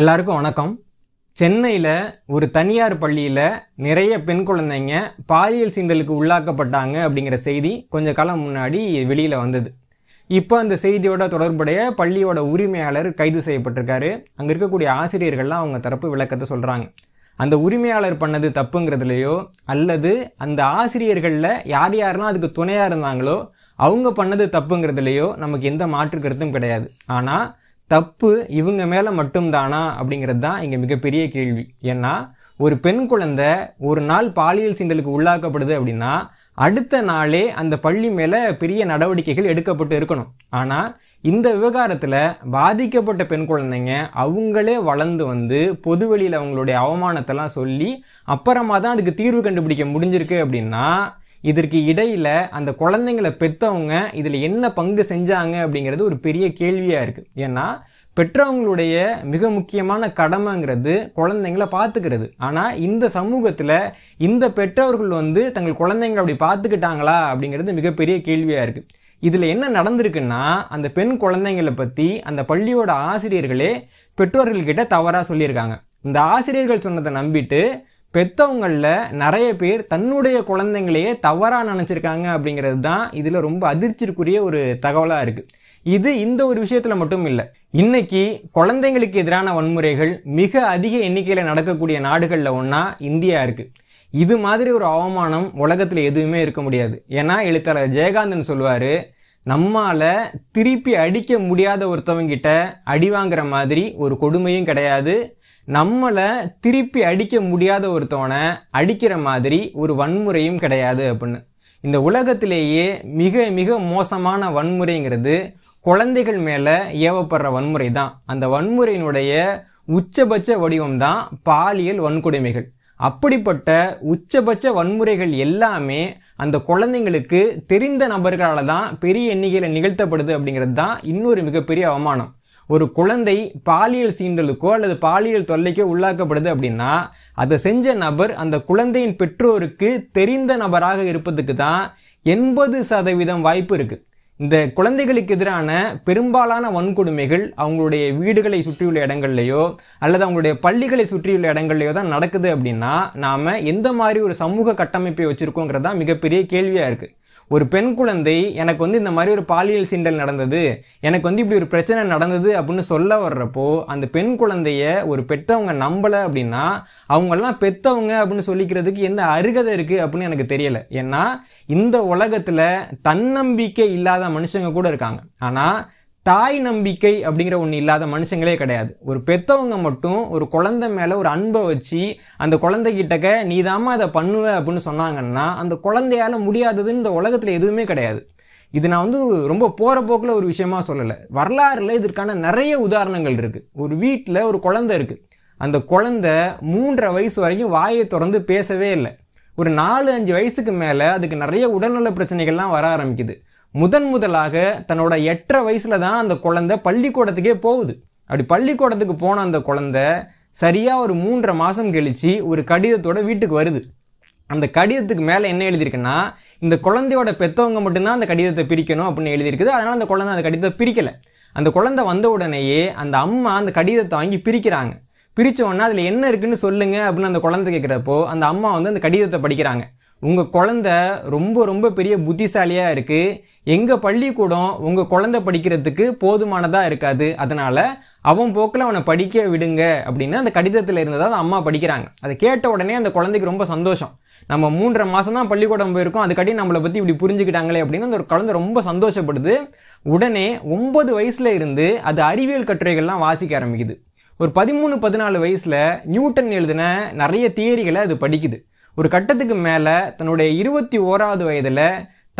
எல்லாருக்கும் வணக்கம் சென்னையில் ஒரு தனியார் பள்ளியில் நிறைய பெண் குழந்தைங்க பாலியல் சீண்டலுக்கு உள்ளாக்கப்பட்டாங்க அப்படிங்கிற செய்தி கொஞ்ச காலம் முன்னாடி வெளியில் வந்தது இப்போ அந்த செய்தியோட தொடர்புடைய பள்ளியோட உரிமையாளர் கைது செய்யப்பட்டிருக்காரு அங்கே இருக்கக்கூடிய ஆசிரியர்கள்லாம் அவங்க தரப்பு விளக்கத்தை சொல்கிறாங்க அந்த உரிமையாளர் பண்ணது தப்புங்கிறதுலையோ அல்லது அந்த ஆசிரியர்களில் யார் யாரெல்லாம் அதுக்கு துணையாக இருந்தாங்களோ அவங்க பண்ணது தப்புங்கிறதுலையோ நமக்கு எந்த மாற்று கருத்தும் கிடையாது ஆனால் தப்பு இவங்க மேலே மட்டும்தானா அப்படிங்கிறது தான் இங்கே மிகப்பெரிய கேள்வி ஏன்னா ஒரு பெண் குழந்தை ஒரு நாள் பாலியல் சீண்டலுக்கு உள்ளாக்கப்படுது அப்படின்னா அடுத்த நாளே அந்த பள்ளி மேலே பெரிய நடவடிக்கைகள் எடுக்கப்பட்டு இருக்கணும் ஆனால் இந்த விவகாரத்தில் பாதிக்கப்பட்ட பெண் குழந்தைங்க அவங்களே வளர்ந்து வந்து பொது அவங்களுடைய அவமானத்தெல்லாம் சொல்லி அப்புறமா தான் அதுக்கு தீர்வு கண்டுபிடிக்க முடிஞ்சிருக்கு அப்படின்னா இதற்கு இடையில் அந்த குழந்தைங்களை பெற்றவங்க இதில் என்ன பங்கு செஞ்சாங்க அப்படிங்கிறது ஒரு பெரிய கேள்வியாக இருக்குது ஏன்னா பெற்றவங்களுடைய மிக முக்கியமான கடமைங்கிறது குழந்தைங்கள பார்த்துக்கிறது ஆனால் இந்த சமூகத்தில் இந்த பெற்றவர்கள் வந்து தங்கள் குழந்தைங்கள அப்படி பார்த்துக்கிட்டாங்களா அப்படிங்கிறது மிகப்பெரிய கேள்வியாக இருக்குது இதில் என்ன நடந்திருக்குன்னா அந்த பெண் குழந்தைங்களை பற்றி அந்த பள்ளியோட ஆசிரியர்களே பெற்றோர்கள்கிட்ட தவறாக சொல்லியிருக்காங்க இந்த ஆசிரியர்கள் சொன்னதை நம்பிட்டு பெற்றவங்களில் நிறைய பேர் தன்னுடைய குழந்தைங்களையே தவறாக நினச்சிருக்காங்க அப்படிங்கிறது தான் இதில் ரொம்ப அதிர்ச்சிக்குரிய ஒரு தகவலாக இருக்குது இது இந்த ஒரு விஷயத்தில் மட்டும் இல்லை இன்னைக்கு குழந்தைங்களுக்கு எதிரான வன்முறைகள் மிக அதிக எண்ணிக்கையில் நடக்கக்கூடிய நாடுகளில் ஒன்றா இந்தியா இருக்குது இது மாதிரி ஒரு அவமானம் உலகத்தில் எதுவுமே இருக்க முடியாது ஏன்னா எழுத்தாளர் ஜெயகாந்தன் சொல்லுவார் நம்மால் திருப்பி அடிக்க முடியாத ஒருத்தவங்கிட்ட அடி வாங்குற மாதிரி ஒரு கொடுமையும் கிடையாது நம்மளை திருப்பி அடிக்க முடியாத ஒருத்தவனை அடிக்கிற மாதிரி ஒரு வன்முறையும் கிடையாது அப்படின்னு இந்த உலகத்திலேயே மிக மிக மோசமான வன்முறைங்கிறது குழந்தைகள் மேலே ஏவப்படுற வன்முறை தான் அந்த வன்முறையினுடைய உச்சபட்ச வடிவம் தான் பாலியல் வன்கொடுமைகள் அப்படிப்பட்ட உச்சபட்ச வன்முறைகள் எல்லாமே அந்த குழந்தைங்களுக்கு தெரிந்த நபர்களால் தான் பெரிய எண்ணிக்கையில் நிகழ்த்தப்படுது அப்படிங்கிறது தான் இன்னொரு மிகப்பெரிய அவமானம் ஒரு குழந்தை பாலியல் சீண்டலுக்கோ அல்லது பாலியல் தொல்லைக்கோ உள்ளாக்கப்படுது அப்படின்னா அதை செஞ்ச நபர் அந்த குழந்தையின் பெற்றோருக்கு தெரிந்த நபராக இருப்பதுக்கு தான் எண்பது சதவீதம் வாய்ப்பு இருக்குது இந்த குழந்தைகளுக்கு எதிரான பெரும்பாலான வன்கொடுமைகள் அவங்களுடைய வீடுகளை சுற்றியுள்ள இடங்கள்லையோ அல்லது அவங்களுடைய பள்ளிகளை சுற்றியுள்ள இடங்கள்லையோ தான் நடக்குது அப்படின்னா நாம் எந்த மாதிரி ஒரு சமூக கட்டமைப்பை வச்சுருக்கோங்கிறது தான் மிகப்பெரிய கேள்வியாக இருக்குது ஒரு பெண் குழந்தை எனக்கு வந்து இந்த மாதிரி ஒரு பாலியல் சிண்டல் நடந்தது எனக்கு வந்து இப்படி ஒரு பிரச்சனை நடந்தது அப்படின்னு சொல்ல வர்றப்போ அந்த பெண் குழந்தைய ஒரு பெற்றவங்க நம்பலை அப்படின்னா அவங்கெல்லாம் பெற்றவங்க அப்படின்னு சொல்லிக்கிறதுக்கு எந்த அருகதை இருக்குது அப்படின்னு எனக்கு தெரியலை ஏன்னா இந்த உலகத்தில் தன்னம்பிக்கை இல்லாத மனுஷங்க கூட இருக்காங்க ஆனால் தாய் நம்பிக்கை அப்படிங்கிற ஒன்று இல்லாத மனுஷங்களே கிடையாது ஒரு பெத்தவங்க மட்டும் ஒரு குழந்தை மேலே ஒரு அன்பை வச்சு அந்த குழந்தைகிட்டக்க நீ தாம்மா அதை பண்ணுவ அப்படின்னு சொன்னாங்கன்னா அந்த குழந்தையால் முடியாததுன்னு இந்த உலகத்தில் எதுவுமே கிடையாது இது நான் வந்து ரொம்ப போகிற போக்கில் ஒரு விஷயமா சொல்லலை வரலாறுல இதற்கான நிறைய உதாரணங்கள் இருக்குது ஒரு வீட்டில் ஒரு குழந்தை இருக்குது அந்த குழந்தை மூன்றரை வயசு வரைக்கும் வாயை திறந்து பேசவே இல்லை ஒரு நாலு அஞ்சு வயசுக்கு மேலே அதுக்கு நிறைய உடல்நல பிரச்சனைகள்லாம் வர ஆரம்பிக்குது முதன் முதலாக தன்னோட எட்டரை வயசில் தான் அந்த குழந்தை பள்ளிக்கூடத்துக்கே போகுது அப்படி பள்ளிக்கூடத்துக்கு போன அந்த குழந்தை சரியாக ஒரு மூன்றரை மாதம் கழிச்சு ஒரு கடிதத்தோட வீட்டுக்கு வருது அந்த கடிதத்துக்கு மேலே என்ன எழுதியிருக்குன்னா இந்த குழந்தையோட பெற்றவங்க மட்டும்தான் அந்த கடிதத்தை பிரிக்கணும் அப்படின்னு எழுதியிருக்குது அதனால் அந்த குழந்தை அந்த கடிதத்தை பிரிக்கலை அந்த குழந்தை வந்த உடனேயே அந்த அம்மா அந்த கடிதத்தை வாங்கி பிரிக்கிறாங்க பிரித்த உடனே அதில் என்ன இருக்குன்னு சொல்லுங்கள் அப்படின்னு அந்த குழந்தை கேட்குறப்போ அந்த அம்மா வந்து அந்த கடிதத்தை படிக்கிறாங்க உங்கள் குழந்த ரொம்ப ரொம்ப பெரிய புத்திசாலியாக இருக்குது எங்கள் பள்ளிக்கூடம் உங்கள் குழந்த படிக்கிறதுக்கு போதுமானதாக இருக்காது அதனால் அவன் போக்கில் அவனை படிக்க விடுங்க அப்படின்னு அந்த கடிதத்தில் இருந்ததாக அந்த அம்மா படிக்கிறாங்க அதை கேட்ட உடனே அந்த குழந்தைக்கு ரொம்ப சந்தோஷம் நம்ம மூன்றரை மாதம் தான் பள்ளிக்கூடம் போயிருக்கோம் அதுக்காட்டி நம்மளை பற்றி இப்படி புரிஞ்சுக்கிட்டாங்களே அப்படின்னு அந்த ஒரு குழந்தை ரொம்ப சந்தோஷப்படுது உடனே ஒம்பது வயசில் இருந்து அது அறிவியல் கட்டுரைகள்லாம் வாசிக்க ஆரம்பிக்குது ஒரு பதிமூணு பதினாலு வயசில் நியூட்டன் எழுதின நிறைய தியரிகளை அது படிக்குது ஒரு கட்டத்துக்கு மேலே தன்னுடைய இருபத்தி ஓராவது வயதில்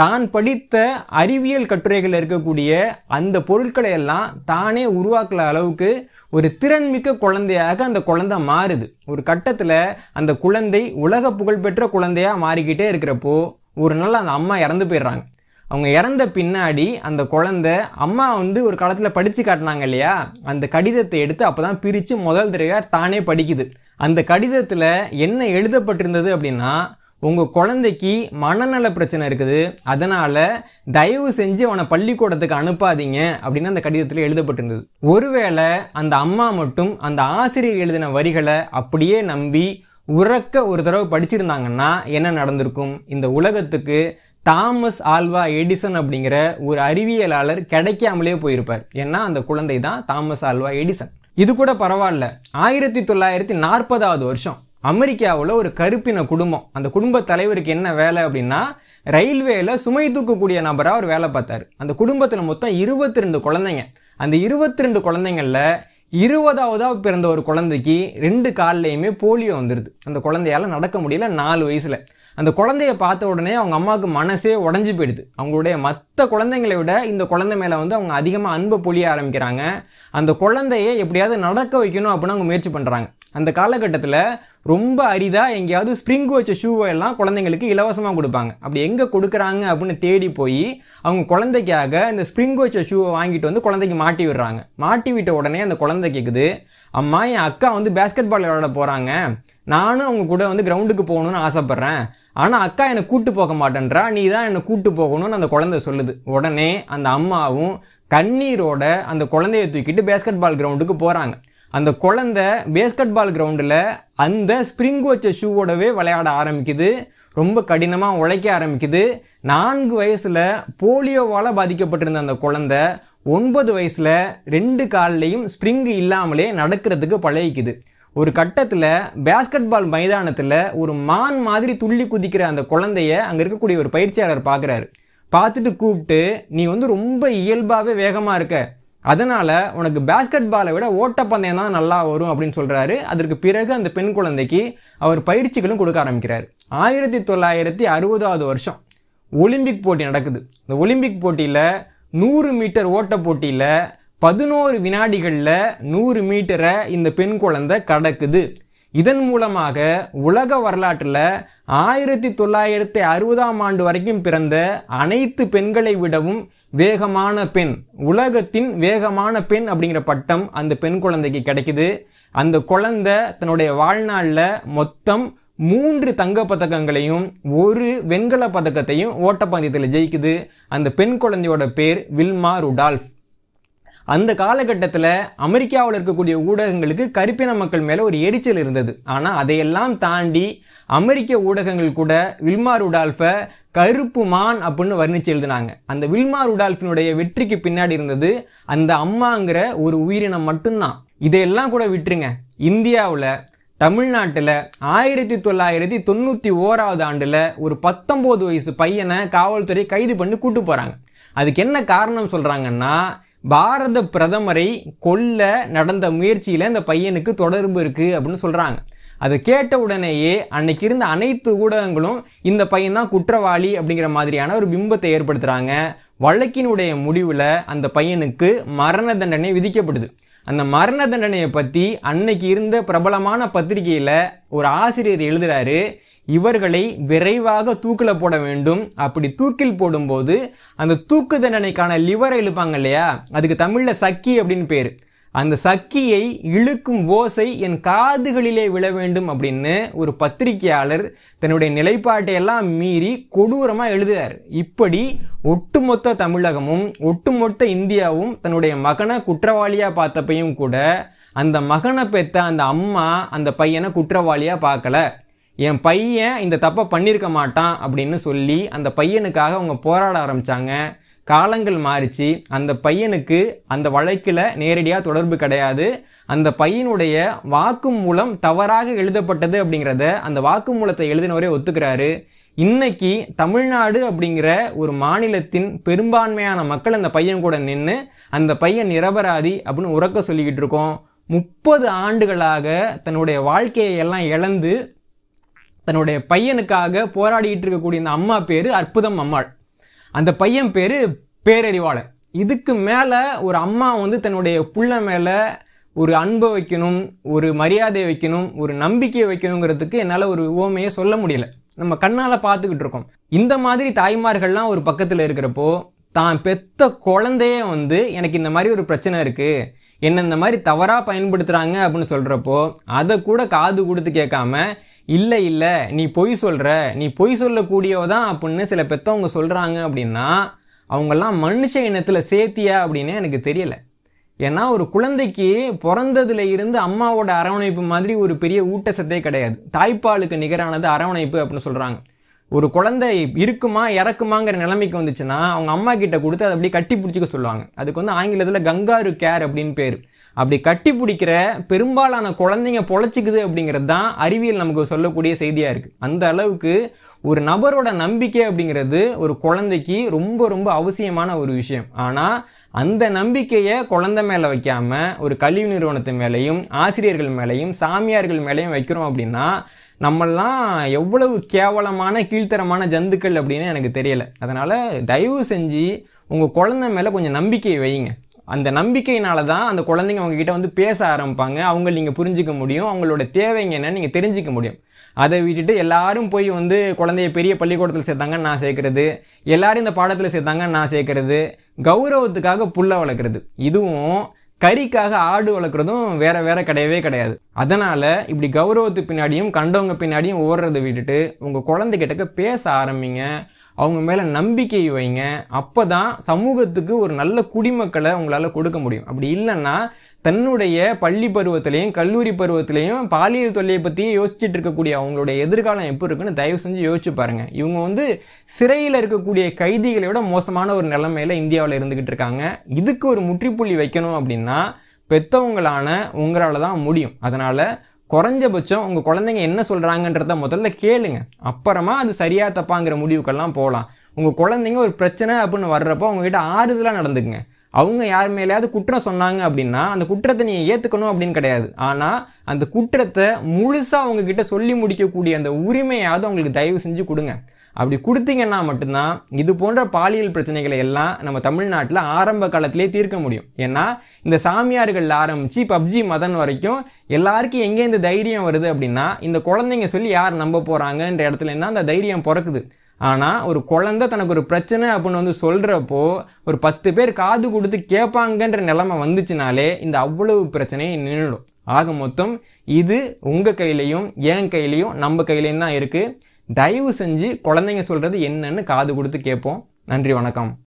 தான் படித்த அறிவியல் கட்டுரைகள் இருக்கக்கூடிய அந்த பொருட்களை எல்லாம் தானே உருவாக்குற அளவுக்கு ஒரு திறன்மிக்க குழந்தையாக அந்த குழந்தை மாறுது ஒரு கட்டத்தில் அந்த குழந்தை உலக புகழ்பெற்ற குழந்தையாக மாறிக்கிட்டே இருக்கிறப்போ ஒரு நாள் அந்த அம்மா இறந்து போயிடுறாங்க அவங்க இறந்த பின்னாடி அந்த குழந்த அம்மா வந்து ஒரு காலத்தில் படித்து காட்டினாங்க இல்லையா அந்த கடிதத்தை எடுத்து அப்போ தான் பிரித்து முதல் தடவையாக தானே படிக்குது அந்த கடிதத்தில் என்ன எழுதப்பட்டிருந்தது அப்படின்னா உங்கள் குழந்தைக்கு மனநல பிரச்சனை இருக்குது அதனால் தயவு செஞ்சு அவனை பள்ளிக்கூடத்துக்கு அனுப்பாதீங்க அப்படின்னு அந்த கடிதத்தில் எழுதப்பட்டிருந்தது ஒருவேளை அந்த அம்மா மட்டும் அந்த ஆசிரியர் எழுதின வரிகளை அப்படியே நம்பி உறக்க ஒரு தடவை படிச்சிருந்தாங்கன்னா என்ன நடந்திருக்கும் இந்த உலகத்துக்கு தாமஸ் ஆல்வா எடிசன் அப்படிங்கிற ஒரு அறிவியலாளர் கிடைக்காமலே போயிருப்பார் ஏன்னா அந்த குழந்தை தான் தாமஸ் ஆல்வா எடிசன் இது கூட பரவாயில்ல ஆயிரத்தி தொள்ளாயிரத்தி நாற்பதாவது வருஷம் அமெரிக்காவில் ஒரு கருப்பின குடும்பம் அந்த குடும்ப தலைவருக்கு என்ன வேலை அப்படின்னா ரயில்வேயில் சுமை தூக்கக்கூடிய நபராக அவர் வேலை பார்த்தார் அந்த குடும்பத்தில் மொத்தம் இருபத்தி ரெண்டு குழந்தைங்க அந்த இருபத்தி ரெண்டு குழந்தைங்களில் இருபதாவதாக பிறந்த ஒரு குழந்தைக்கு ரெண்டு கால்லையுமே போலியோ வந்துடுது அந்த குழந்தையால் நடக்க முடியல நாலு வயசில் அந்த குழந்தையை பார்த்த உடனே அவங்க அம்மாவுக்கு மனசே உடஞ்சி போயிடுது அவங்களுடைய மற்ற குழந்தைங்களை விட இந்த குழந்தை மேலே வந்து அவங்க அதிகமாக அன்பை பொழிய ஆரம்பிக்கிறாங்க அந்த குழந்தைய எப்படியாவது நடக்க வைக்கணும் அப்படின்னு அவங்க முயற்சி பண்ணுறாங்க அந்த காலகட்டத்தில் ரொம்ப அரிதாக எங்கேயாவது ஸ்ப்ரிங் வச்ச ஷூவை எல்லாம் குழந்தைங்களுக்கு இலவசமாக கொடுப்பாங்க அப்படி எங்கே கொடுக்குறாங்க அப்படின்னு தேடி போய் அவங்க குழந்தைக்காக இந்த ஸ்ப்ரிங் வச்ச ஷூவை வாங்கிட்டு வந்து குழந்தைக்கு மாட்டி விடுறாங்க மாட்டி விட்ட உடனே அந்த குழந்தை கேட்குது அம்மா என் அக்கா வந்து பேஸ்கெட் பால் விளையாட போகிறாங்க நானும் அவங்க கூட வந்து கிரவுண்டுக்கு போகணுன்னு ஆசைப்பட்றேன் ஆனால் அக்கா என்னை கூட்டு போக மாட்டேன்றா நீ தான் என்னை கூட்டு போகணும்னு அந்த குழந்தை சொல்லுது உடனே அந்த அம்மாவும் கண்ணீரோட அந்த குழந்தைய தூக்கிட்டு பேஸ்கெட் பால் கிரவுண்டுக்கு போகிறாங்க அந்த குழந்தை பேஸ்கெட் பால் கிரவுண்டில் அந்த ஸ்ப்ரிங் வச்ச ஷூவோடவே விளையாட ஆரம்பிக்குது ரொம்ப கடினமாக உழைக்க ஆரம்பிக்குது நான்கு வயசில் போலியோவால் பாதிக்கப்பட்டிருந்த அந்த குழந்தை ஒன்பது வயசில் ரெண்டு கால்லையும் ஸ்ப்ரிங் இல்லாமலே நடக்கிறதுக்கு பழகிக்குது ஒரு கட்டத்தில் பேஸ்கெட் பால் மைதானத்தில் ஒரு மான் மாதிரி துள்ளி குதிக்கிற அந்த குழந்தைய அங்கே இருக்கக்கூடிய ஒரு பயிற்சியாளர் பார்க்குறாரு பார்த்துட்டு கூப்பிட்டு நீ வந்து ரொம்ப இயல்பாகவே வேகமாக இருக்க அதனால் உனக்கு பேஸ்கெட் பாலை விட ஓட்டப்பந்தயம் தான் நல்லா வரும் அப்படின்னு சொல்கிறாரு அதற்கு பிறகு அந்த பெண் குழந்தைக்கு அவர் பயிற்சிகளும் கொடுக்க ஆரம்பிக்கிறார் ஆயிரத்தி தொள்ளாயிரத்தி அறுபதாவது வருஷம் ஒலிம்பிக் போட்டி நடக்குது இந்த ஒலிம்பிக் போட்டியில் நூறு மீட்டர் ஓட்ட போட்டியில் பதினோரு வினாடிகளில் நூறு மீட்டரை இந்த பெண் குழந்தை கடக்குது இதன் மூலமாக உலக வரலாற்றில் ஆயிரத்தி தொள்ளாயிரத்தி அறுபதாம் ஆண்டு வரைக்கும் பிறந்த அனைத்து பெண்களை விடவும் வேகமான பெண் உலகத்தின் வேகமான பெண் அப்படிங்கிற பட்டம் அந்த பெண் குழந்தைக்கு கிடைக்குது அந்த குழந்தை தன்னுடைய வாழ்நாளில் மொத்தம் மூன்று தங்க பதக்கங்களையும் ஒரு வெண்கல பதக்கத்தையும் ஓட்டப்பந்தயத்தில் ஜெயிக்குது அந்த பெண் குழந்தையோட பேர் வில்மா ருடால்ஃப் அந்த காலகட்டத்தில் அமெரிக்காவில் இருக்கக்கூடிய ஊடகங்களுக்கு கருப்பின மக்கள் மேலே ஒரு எரிச்சல் இருந்தது ஆனால் அதையெல்லாம் தாண்டி அமெரிக்க ஊடகங்கள் கூட வில்மா ருடால்ஃபை கருப்பு மான் அப்படின்னு வர்ணிச்சு எழுதினாங்க அந்த வில்மா ருடால்ஃபினுடைய வெற்றிக்கு பின்னாடி இருந்தது அந்த அம்மாங்கிற ஒரு உயிரினம் மட்டும்தான் இதையெல்லாம் கூட விட்டுருங்க இந்தியாவில் தமிழ்நாட்டில் ஆயிரத்தி தொள்ளாயிரத்தி தொண்ணூற்றி ஓராவது ஆண்டில் ஒரு பத்தொம்போது வயசு பையனை காவல்துறை கைது பண்ணி கூட்டு போகிறாங்க அதுக்கு என்ன காரணம் சொல்கிறாங்கன்னா பாரத பிரதமரை கொல்ல நடந்த முயற்சியில் இந்த பையனுக்கு தொடர்பு இருக்குது அப்படின்னு சொல்கிறாங்க அதை கேட்ட உடனேயே அன்னைக்கு இருந்த அனைத்து ஊடகங்களும் இந்த பையன்தான் குற்றவாளி அப்படிங்கிற மாதிரியான ஒரு பிம்பத்தை ஏற்படுத்துகிறாங்க வழக்கினுடைய முடிவில் அந்த பையனுக்கு மரண தண்டனை விதிக்கப்படுது அந்த மரண தண்டனையை பற்றி அன்னைக்கு இருந்த பிரபலமான பத்திரிகையில் ஒரு ஆசிரியர் எழுதுகிறாரு இவர்களை விரைவாக தூக்கில் போட வேண்டும் அப்படி தூக்கில் போடும்போது அந்த தூக்கு தண்டனைக்கான லிவரை இழுப்பாங்க இல்லையா அதுக்கு தமிழில் சக்கி அப்படின்னு பேர் அந்த சக்கியை இழுக்கும் ஓசை என் காதுகளிலே விழ வேண்டும் அப்படின்னு ஒரு பத்திரிகையாளர் தன்னுடைய நிலைப்பாட்டையெல்லாம் மீறி கொடூரமாக எழுதுகிறார் இப்படி ஒட்டுமொத்த தமிழகமும் ஒட்டுமொத்த இந்தியாவும் தன்னுடைய மகனை குற்றவாளியாக பார்த்தப்பையும் கூட அந்த மகனை பெற்ற அந்த அம்மா அந்த பையனை குற்றவாளியாக பார்க்கல என் பையன் இந்த தப்பை பண்ணியிருக்க மாட்டான் அப்படின்னு சொல்லி அந்த பையனுக்காக அவங்க போராட ஆரம்பித்தாங்க காலங்கள் மாறிச்சு அந்த பையனுக்கு அந்த வழக்கில் நேரடியாக தொடர்பு கிடையாது அந்த பையனுடைய வாக்கு மூலம் தவறாக எழுதப்பட்டது அப்படிங்கிறத அந்த வாக்கு மூலத்தை எழுதினவரே ஒத்துக்கிறாரு இன்னைக்கு தமிழ்நாடு அப்படிங்கிற ஒரு மாநிலத்தின் பெரும்பான்மையான மக்கள் அந்த பையன் கூட நின்று அந்த பையன் நிரபராதி அப்படின்னு உறக்க சொல்லிக்கிட்டு இருக்கோம் முப்பது ஆண்டுகளாக தன்னுடைய வாழ்க்கையை எல்லாம் இழந்து தன்னுடைய பையனுக்காக போராடிட்டு இருக்கக்கூடிய இந்த அம்மா பேர் அற்புதம் அம்மாள் அந்த பையன் பேர் பேரறிவாளன் இதுக்கு மேலே ஒரு அம்மா வந்து தன்னுடைய புள்ள மேலே ஒரு அன்பை வைக்கணும் ஒரு மரியாதையை வைக்கணும் ஒரு நம்பிக்கையை வைக்கணுங்கிறதுக்கு என்னால் ஒரு ஓமையை சொல்ல முடியல நம்ம கண்ணால் பார்த்துக்கிட்டு இருக்கோம் இந்த மாதிரி தாய்மார்கள்லாம் ஒரு பக்கத்தில் இருக்கிறப்போ தான் பெத்த குழந்தைய வந்து எனக்கு இந்த மாதிரி ஒரு பிரச்சனை இருக்குது என்ன இந்த மாதிரி தவறாக பயன்படுத்துகிறாங்க அப்படின்னு சொல்கிறப்போ அதை கூட காது கொடுத்து கேட்காம இல்லை இல்லை நீ பொய் சொல்கிற நீ பொய் சொல்லக்கூடியவ தான் அப்படின்னு சில பெற்றவங்க சொல்கிறாங்க அப்படின்னா அவங்கெல்லாம் மனுஷ இனத்தில் சேர்த்தியா அப்படின்னு எனக்கு தெரியலை ஏன்னா ஒரு குழந்தைக்கு பிறந்ததுல இருந்து அம்மாவோட அரவணைப்பு மாதிரி ஒரு பெரிய ஊட்டச்சத்தே கிடையாது தாய்ப்பாலுக்கு நிகரானது அரவணைப்பு அப்படின்னு சொல்கிறாங்க ஒரு குழந்தை இருக்குமா இறக்குமாங்கிற நிலைமைக்கு வந்துச்சுன்னா அவங்க அம்மா கிட்ட கொடுத்து அதை அப்படியே கட்டி பிடிச்சிக்க சொல்லுவாங்க அதுக்கு வந்து ஆங்கிலத்தில் கங்காரு கேர் அப்படின்னு பேர் அப்படி கட்டி பிடிக்கிற பெரும்பாலான குழந்தைங்க பொழைச்சிக்குது அப்படிங்கிறது தான் அறிவியல் நமக்கு சொல்லக்கூடிய செய்தியாக இருக்குது அந்த அளவுக்கு ஒரு நபரோட நம்பிக்கை அப்படிங்கிறது ஒரு குழந்தைக்கு ரொம்ப ரொம்ப அவசியமான ஒரு விஷயம் ஆனால் அந்த நம்பிக்கையை குழந்தை மேலே வைக்காம ஒரு கல்வி நிறுவனத்து மேலேயும் ஆசிரியர்கள் மேலேயும் சாமியார்கள் மேலேயும் வைக்கிறோம் அப்படின்னா நம்மெல்லாம் எவ்வளவு கேவலமான கீழ்த்தரமான ஜந்துக்கள் அப்படின்னு எனக்கு தெரியலை அதனால் தயவு செஞ்சு உங்கள் குழந்தை மேலே கொஞ்சம் நம்பிக்கை வைங்க அந்த நம்பிக்கையினால தான் அந்த குழந்தைங்க அவங்கக்கிட்ட வந்து பேச ஆரம்பிப்பாங்க அவங்க நீங்கள் புரிஞ்சிக்க முடியும் அவங்களோட தேவைங்க என்னன்னு நீங்கள் தெரிஞ்சிக்க முடியும் அதை விட்டுட்டு எல்லாரும் போய் வந்து குழந்தைய பெரிய பள்ளிக்கூடத்தில் சேர்த்தாங்கன்னு நான் சேர்க்கறது எல்லாரும் இந்த பாடத்தில் சேர்த்தாங்கன்னு நான் சேர்க்கறது கௌரவத்துக்காக புல்லை வளர்க்குறது இதுவும் கறிக்காக ஆடு வளர்க்குறதும் வேற வேற கிடையவே கிடையாது அதனால் இப்படி கௌரவத்து பின்னாடியும் கண்டவங்க பின்னாடியும் ஓடுறத விட்டுட்டு உங்கள் குழந்தைகிட்டக்க பேச ஆரம்பிங்க அவங்க மேலே நம்பிக்கை வைங்க அப்போ தான் சமூகத்துக்கு ஒரு நல்ல குடிமக்களை உங்களால் கொடுக்க முடியும் அப்படி இல்லைன்னா தன்னுடைய பள்ளி பருவத்திலையும் கல்லூரி பருவத்திலையும் பாலியல் தொல்லையை பற்றி யோசிச்சுட்டு இருக்கக்கூடிய அவங்களுடைய எதிர்காலம் எப்போ இருக்குன்னு தயவு செஞ்சு யோசிச்சு பாருங்கள் இவங்க வந்து சிறையில் இருக்கக்கூடிய கைதிகளை விட மோசமான ஒரு நிலைமையில் இந்தியாவில் இருந்துக்கிட்டு இருக்காங்க இதுக்கு ஒரு முற்றுப்புள்ளி வைக்கணும் அப்படின்னா பெற்றவங்களான உங்களால் தான் முடியும் அதனால் குறைஞ்சபட்சம் உங்கள் குழந்தைங்க என்ன சொல்கிறாங்கன்றத முதல்ல கேளுங்க அப்புறமா அது சரியாக தப்பாங்கிற முடிவுக்கெல்லாம் போகலாம் உங்கள் குழந்தைங்க ஒரு பிரச்சனை அப்படின்னு வர்றப்போ உங்ககிட்ட ஆறுதலாக நடந்துக்குங்க அவங்க யார் மேலேயாவது குற்றம் சொன்னாங்க அப்படின்னா அந்த குற்றத்தை நீங்கள் ஏற்றுக்கணும் அப்படின்னு கிடையாது ஆனால் அந்த குற்றத்தை முழுசாக அவங்கக்கிட்ட சொல்லி முடிக்கக்கூடிய அந்த உரிமையாவது அவங்களுக்கு தயவு செஞ்சு கொடுங்க அப்படி கொடுத்தீங்கன்னா மட்டும்தான் இது போன்ற பாலியல் பிரச்சனைகளை எல்லாம் நம்ம தமிழ்நாட்டில் ஆரம்ப காலத்திலே தீர்க்க முடியும் ஏன்னா இந்த சாமியார்கள் ஆரம்பித்து பப்ஜி மதன் வரைக்கும் எல்லாருக்கும் எங்கே இந்த தைரியம் வருது அப்படின்னா இந்த குழந்தைங்க சொல்லி யார் நம்ப போகிறாங்கன்ற இடத்துல என்ன அந்த தைரியம் பிறக்குது ஆனால் ஒரு குழந்த தனக்கு ஒரு பிரச்சனை அப்படின்னு வந்து சொல்கிறப்போ ஒரு பத்து பேர் காது கொடுத்து கேட்பாங்கன்ற நிலைமை வந்துச்சுனாலே இந்த அவ்வளவு பிரச்சனையை நின்றுடும் ஆக மொத்தம் இது உங்கள் கையிலையும் என் கையிலையும் நம்ம கையிலையும் தான் இருக்குது தயவு செஞ்சு குழந்தைங்க சொல்கிறது என்னன்னு காது கொடுத்து கேட்போம் நன்றி வணக்கம்